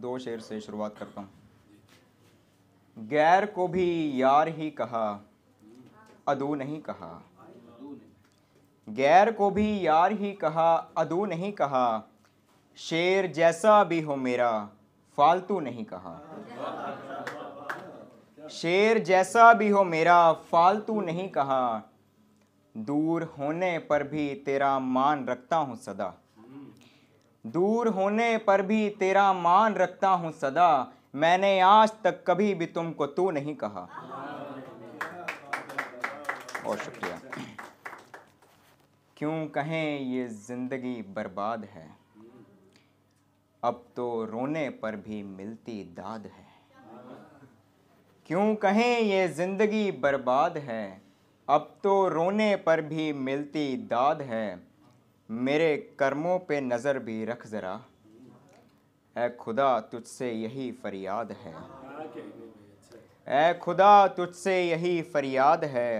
दो शेर से शुरुआत करता हूँ गैर को भी यार ही कहा अदू नहीं कहा गैर को भी यार ही कहा अदू नहीं कहा शेर जैसा भी हो मेरा फालतू नहीं कहा शेर जैसा भी हो मेरा फालतू नहीं कहा दूर होने पर भी तेरा मान रखता हूँ सदा दूर होने पर भी तेरा मान रखता हूँ सदा मैंने आज तक कभी भी तुमको तू नहीं कहा बहुत शुक्रिया क्यों कहें ये ज़िंदगी बर्बाद है अब तो रोने पर भी मिलती दाद है क्यों कहें ये ज़िंदगी बर्बाद है अब तो रोने पर भी मिलती दाद है मेरे कर्मों पे नज़र भी रख ज़रा ए खुदा तुझसे यही फरियाद है ए खुदा तुझसे यही फरियाद है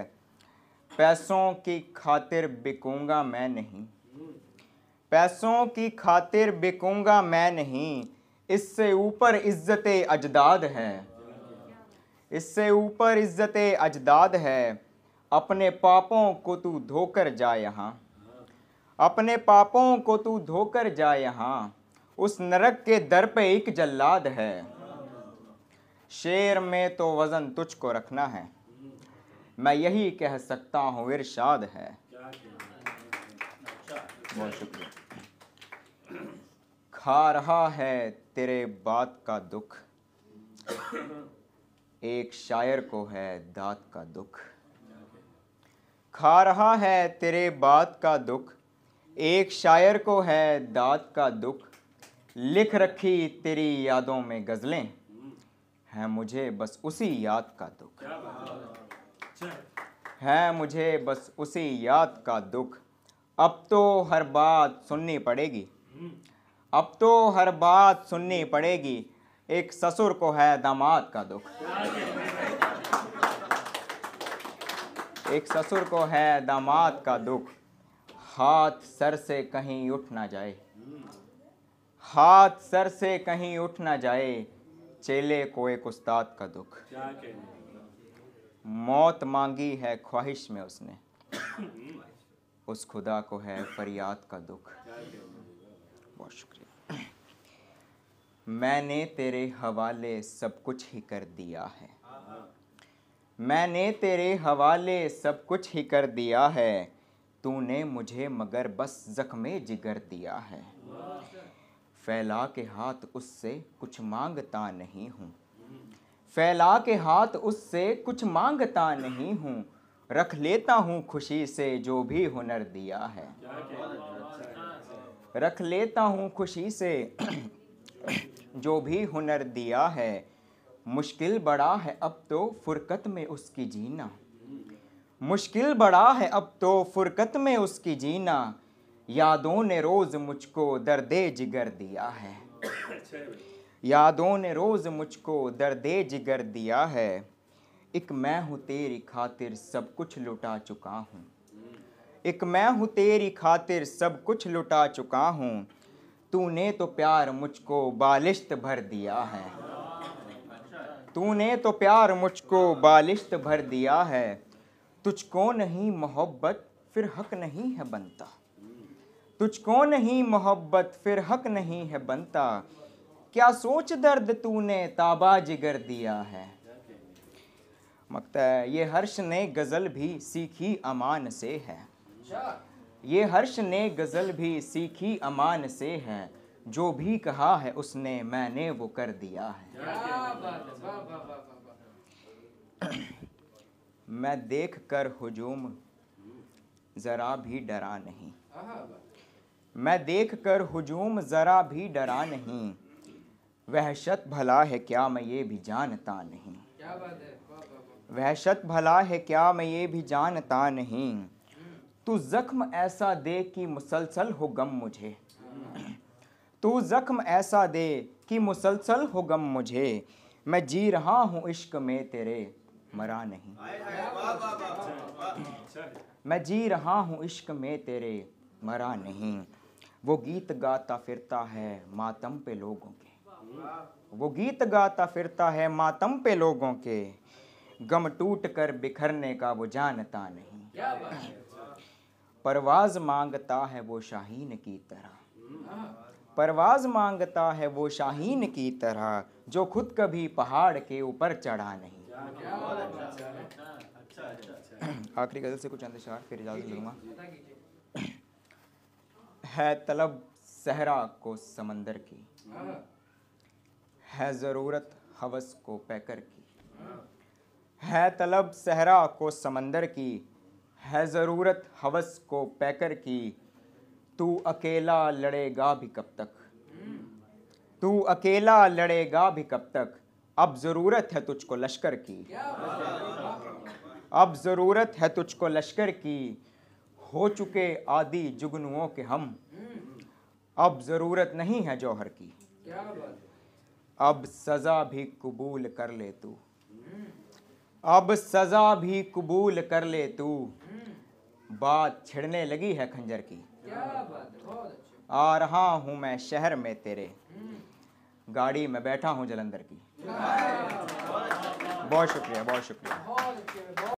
पैसों की खातिर बिकूँगा मैं नहीं पैसों की खातिर बिकूँगा मैं नहीं इससे ऊपर इज्जत अजदाद है इससे ऊपर इज्जत अजदाद है अपने पापों को तू धोकर जा यहाँ अपने पापों को तू धोकर जा यहाँ उस नरक के दर पे एक जल्लाद है शेर में तो वज़न तुझको रखना है मैं यही कह सकता हूँ इरशाद है बहुत शुक्रिया खा रहा है तेरे बात का दुख एक शायर को है दात का दुख खा रहा है तेरे बात का दुख एक शायर को है दाद का दुख लिख रखी तेरी यादों में गज़लें हैं मुझे बस उसी याद का दुख है मुझे बस उसी याद का दुख अब तो हर बात सुननी पड़ेगी हम्म। अब तो हर बात सुननी पड़ेगी एक ससुर को है दामाद का दुख एक ससुर को है दामाद का दुख हाथ सर से कहीं उठ ना जाए हाथ सर से कहीं उठ ना जाए चेले को एक उस्ताद का दुख मौत मांगी है ख्वाहिश में उसने उस खुदा को है फरियाद का दुख बहुत शुक्रिया मैंने तेरे हवाले सब कुछ ही कर दिया है मैंने तेरे हवाले सब कुछ ही कर दिया है तूने मुझे मगर बस जख्मे जिगर दिया है फैला के हाथ उससे कुछ मांगता नहीं हूँ फैला के हाथ उससे कुछ मांगता नहीं हूँ रख लेता हूँ खुशी से जो भी हुनर दिया है रख लेता हूँ खुशी से जो भी हुनर दिया है मुश्किल बड़ा है अब तो फुरकत में उसकी जीना मुश्किल बड़ा है अब तो फुरकत में उसकी जीना यादों ने रोज़ मुझको दर्द जिगर दिया है यादों ने रोज़ मुझको दर्द जिगर दिया है एक मैं हूँ तेरी खातिर सब कुछ लुटा चुका हूँ एक मैं हूँ तेरी खातिर सब कुछ लुटा चुका हूँ तूने तो प्यार मुझको बालिश्त भर दिया है तूने तो प्यार मुझको बालिश्त भर दिया है तुझको नहीं मोहब्बत फिर हक नहीं है बनता तुझको नहीं मोहब्बत फिर हक नहीं है बनता क्या सोच दर्द तूने ताबा जिगर दिया है मकता है ये हर्ष ने गज़ल भी सीखी अमान से है ये हर्ष ने गज़ल भी सीखी अमान से है जो भी कहा है उसने मैंने वो कर दिया है मैं देख कर हजूम ज़रा भी डरा नहीं मैं देख कर हजूम ज़रा भी डरा नहीं वहशत भला है क्या मैं ये भी जानता नहीं वहशत भला है क्या मैं ये भी जानता नहीं तू ज़ख्म ऐसा दे कि मुसलसल हो गम मुझे तू ज़ख्म ऐसा दे कि मुसलसल हो गम मुझे मैं जी रहा हूँ इश्क में तेरे मरा नहीं मैं जी रहा हूँ इश्क में तेरे मरा नहीं वो गीत गाता फिरता है मातम पे लोगों के वो गीत गाता फिरता है मातम पे लोगों के गम टूट कर बिखरने का वो जानता नहीं अच्छा। परवाज मांगता है वो शाहीन की तरह हम्म। परवाज मांगता है वो शाहीन की तरह जो खुद कभी पहाड़ के ऊपर चढ़ा नहीं आखिरी गज़ल से कुछ अंतशार फिर इजाज़त लूँगा हाँ। हाँ। है तलब सहरा को समंदर की है ज़रूरत हवस को पैकर की है तलब सहरा को समंदर की है ज़रूरत हवस को पैकर की तू अकेला लड़ेगा भी कब तक हम्म। तू अकेला लड़ेगा भी कब तक अब ज़रूरत है तुझको लश्कर की अब ज़रूरत है तुझको लश्कर की हो चुके आदि जुगनुओं के हम अब ज़रूरत नहीं है जौहर की अब सज़ा भी कबूल कर ले तू अब सज़ा भी कबूल कर ले तू बात छिड़ने लगी है खंजर की आ रहा हूँ मैं शहर में तेरे गाड़ी में बैठा हूँ जलंधर की बहुत शुक्रिया बहुत शुक्रिया